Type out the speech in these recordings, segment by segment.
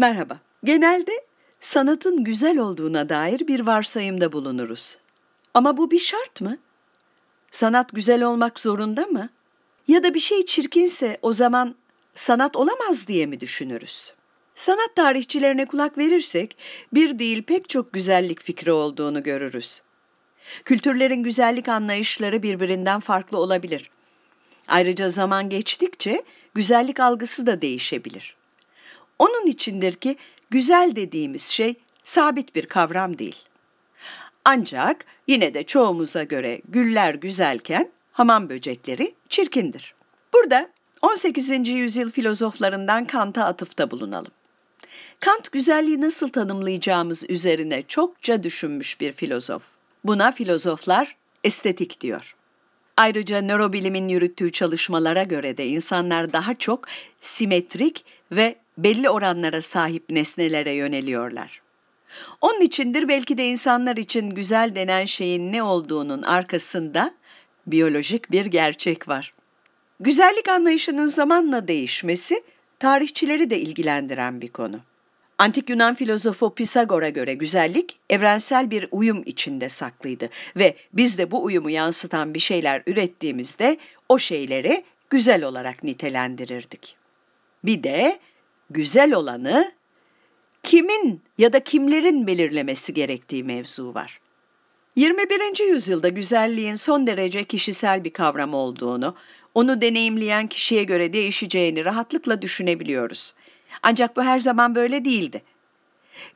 Merhaba. Genelde sanatın güzel olduğuna dair bir varsayımda bulunuruz. Ama bu bir şart mı? Sanat güzel olmak zorunda mı? Ya da bir şey çirkinse o zaman sanat olamaz diye mi düşünürüz? Sanat tarihçilerine kulak verirsek bir değil pek çok güzellik fikri olduğunu görürüz. Kültürlerin güzellik anlayışları birbirinden farklı olabilir. Ayrıca zaman geçtikçe güzellik algısı da değişebilir. Onun içindir ki güzel dediğimiz şey sabit bir kavram değil. Ancak yine de çoğumuza göre güller güzelken hamam böcekleri çirkindir. Burada 18. yüzyıl filozoflarından Kant'a atıfta bulunalım. Kant güzelliği nasıl tanımlayacağımız üzerine çokça düşünmüş bir filozof. Buna filozoflar estetik diyor. Ayrıca nörobilimin yürüttüğü çalışmalara göre de insanlar daha çok simetrik ve belli oranlara sahip nesnelere yöneliyorlar. Onun içindir belki de insanlar için güzel denen şeyin ne olduğunun arkasında biyolojik bir gerçek var. Güzellik anlayışının zamanla değişmesi tarihçileri de ilgilendiren bir konu. Antik Yunan filozofu Pisagor'a göre güzellik evrensel bir uyum içinde saklıydı ve biz de bu uyumu yansıtan bir şeyler ürettiğimizde o şeyleri güzel olarak nitelendirirdik. Bir de güzel olanı kimin ya da kimlerin belirlemesi gerektiği mevzu var. 21. yüzyılda güzelliğin son derece kişisel bir kavram olduğunu, onu deneyimleyen kişiye göre değişeceğini rahatlıkla düşünebiliyoruz. Ancak bu her zaman böyle değildi.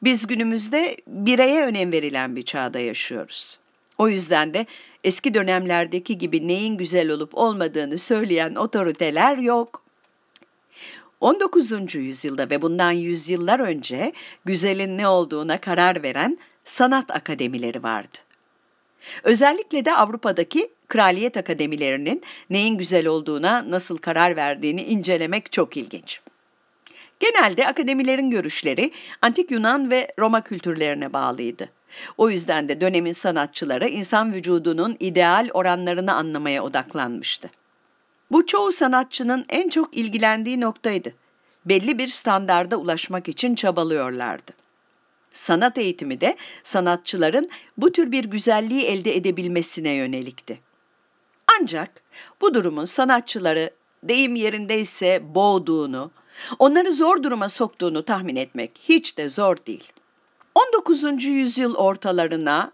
Biz günümüzde bireye önem verilen bir çağda yaşıyoruz. O yüzden de eski dönemlerdeki gibi neyin güzel olup olmadığını söyleyen otoriteler yok. 19. yüzyılda ve bundan yüzyıllar önce güzelin ne olduğuna karar veren sanat akademileri vardı. Özellikle de Avrupa'daki kraliyet akademilerinin neyin güzel olduğuna nasıl karar verdiğini incelemek çok ilginç. Genelde akademilerin görüşleri antik Yunan ve Roma kültürlerine bağlıydı. O yüzden de dönemin sanatçıları insan vücudunun ideal oranlarını anlamaya odaklanmıştı. Bu çoğu sanatçının en çok ilgilendiği noktaydı. Belli bir standarda ulaşmak için çabalıyorlardı. Sanat eğitimi de sanatçıların bu tür bir güzelliği elde edebilmesine yönelikti. Ancak bu durumun sanatçıları deyim yerindeyse boğduğunu, onları zor duruma soktuğunu tahmin etmek hiç de zor değil. 19. yüzyıl ortalarına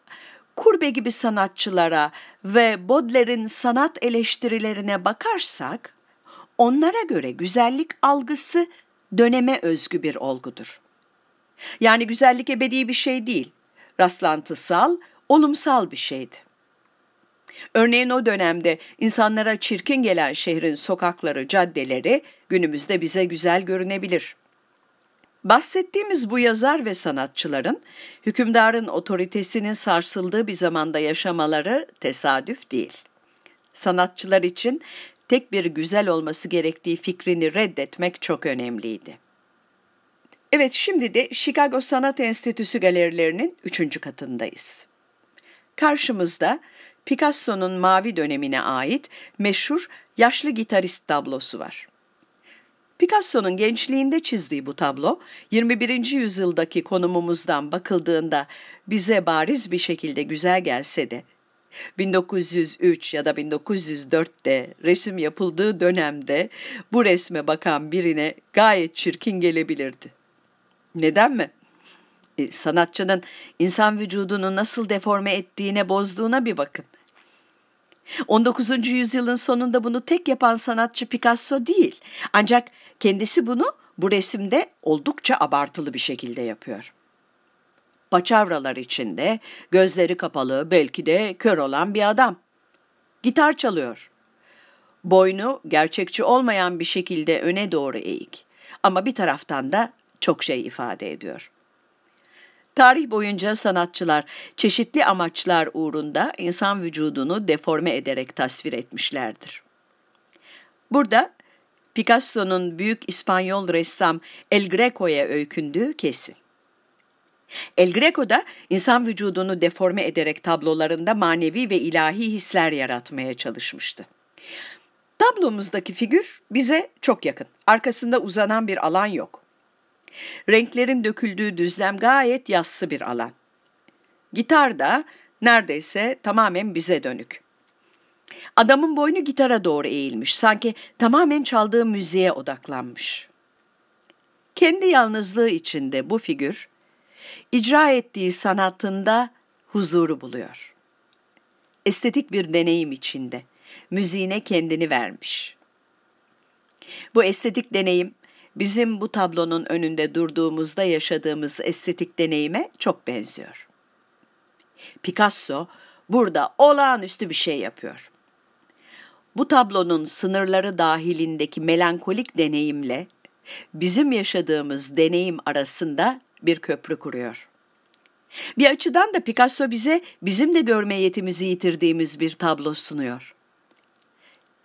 Kurbe gibi sanatçılara ve Bodler'in sanat eleştirilerine bakarsak, onlara göre güzellik algısı döneme özgü bir olgudur. Yani güzellik ebedi bir şey değil, rastlantısal, olumsal bir şeydi. Örneğin o dönemde insanlara çirkin gelen şehrin sokakları, caddeleri günümüzde bize güzel görünebilir.'' Bahsettiğimiz bu yazar ve sanatçıların hükümdarın otoritesinin sarsıldığı bir zamanda yaşamaları tesadüf değil. Sanatçılar için tek bir güzel olması gerektiği fikrini reddetmek çok önemliydi. Evet şimdi de Chicago Sanat Enstitüsü galerilerinin üçüncü katındayız. Karşımızda Picasso'nun mavi dönemine ait meşhur yaşlı gitarist tablosu var. Picasso'nun gençliğinde çizdiği bu tablo 21. yüzyıldaki konumumuzdan bakıldığında bize bariz bir şekilde güzel gelse de 1903 ya da 1904'te resim yapıldığı dönemde bu resme bakan birine gayet çirkin gelebilirdi. Neden mi? E, sanatçının insan vücudunu nasıl deforme ettiğine bozduğuna bir bakın. 19. yüzyılın sonunda bunu tek yapan sanatçı Picasso değil. Ancak kendisi bunu bu resimde oldukça abartılı bir şekilde yapıyor. Paçavralar içinde, gözleri kapalı, belki de kör olan bir adam. Gitar çalıyor. Boynu gerçekçi olmayan bir şekilde öne doğru eğik. Ama bir taraftan da çok şey ifade ediyor.'' Tarih boyunca sanatçılar çeşitli amaçlar uğrunda insan vücudunu deforme ederek tasvir etmişlerdir. Burada Picasso'nun büyük İspanyol ressam El Greco'ya öykündüğü kesin. El Greco da insan vücudunu deforme ederek tablolarında manevi ve ilahi hisler yaratmaya çalışmıştı. Tablomuzdaki figür bize çok yakın. Arkasında uzanan bir alan yok. Renklerin döküldüğü düzlem gayet yassı bir alan. Gitar da neredeyse tamamen bize dönük. Adamın boynu gitara doğru eğilmiş. Sanki tamamen çaldığı müziğe odaklanmış. Kendi yalnızlığı içinde bu figür, icra ettiği sanatında huzuru buluyor. Estetik bir deneyim içinde, müziğine kendini vermiş. Bu estetik deneyim, bizim bu tablonun önünde durduğumuzda yaşadığımız estetik deneyime çok benziyor. Picasso burada olağanüstü bir şey yapıyor. Bu tablonun sınırları dahilindeki melankolik deneyimle bizim yaşadığımız deneyim arasında bir köprü kuruyor. Bir açıdan da Picasso bize bizim de görme yetimizi yitirdiğimiz bir tablo sunuyor.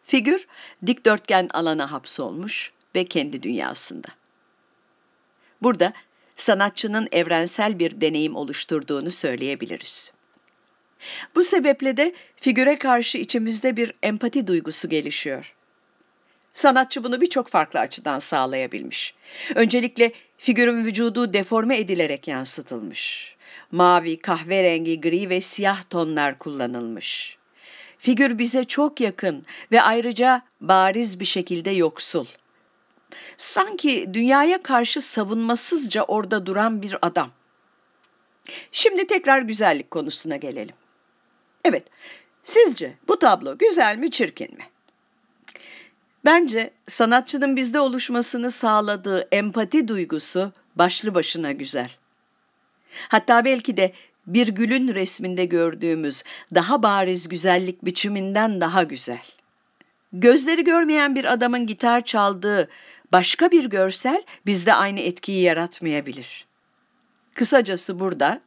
Figür dikdörtgen alana hapsolmuş, ve kendi dünyasında. Burada sanatçının evrensel bir deneyim oluşturduğunu söyleyebiliriz. Bu sebeple de figüre karşı içimizde bir empati duygusu gelişiyor. Sanatçı bunu birçok farklı açıdan sağlayabilmiş. Öncelikle figürün vücudu deforme edilerek yansıtılmış. Mavi, kahverengi, gri ve siyah tonlar kullanılmış. Figür bize çok yakın ve ayrıca bariz bir şekilde yoksul.'' Sanki dünyaya karşı savunmasızca orada duran bir adam. Şimdi tekrar güzellik konusuna gelelim. Evet, sizce bu tablo güzel mi çirkin mi? Bence sanatçının bizde oluşmasını sağladığı empati duygusu başlı başına güzel. Hatta belki de bir gülün resminde gördüğümüz daha bariz güzellik biçiminden daha güzel. Gözleri görmeyen bir adamın gitar çaldığı başka bir görsel bizde aynı etkiyi yaratmayabilir. Kısacası burada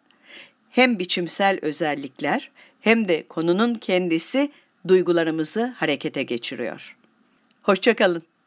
hem biçimsel özellikler hem de konunun kendisi duygularımızı harekete geçiriyor. Hoşçakalın.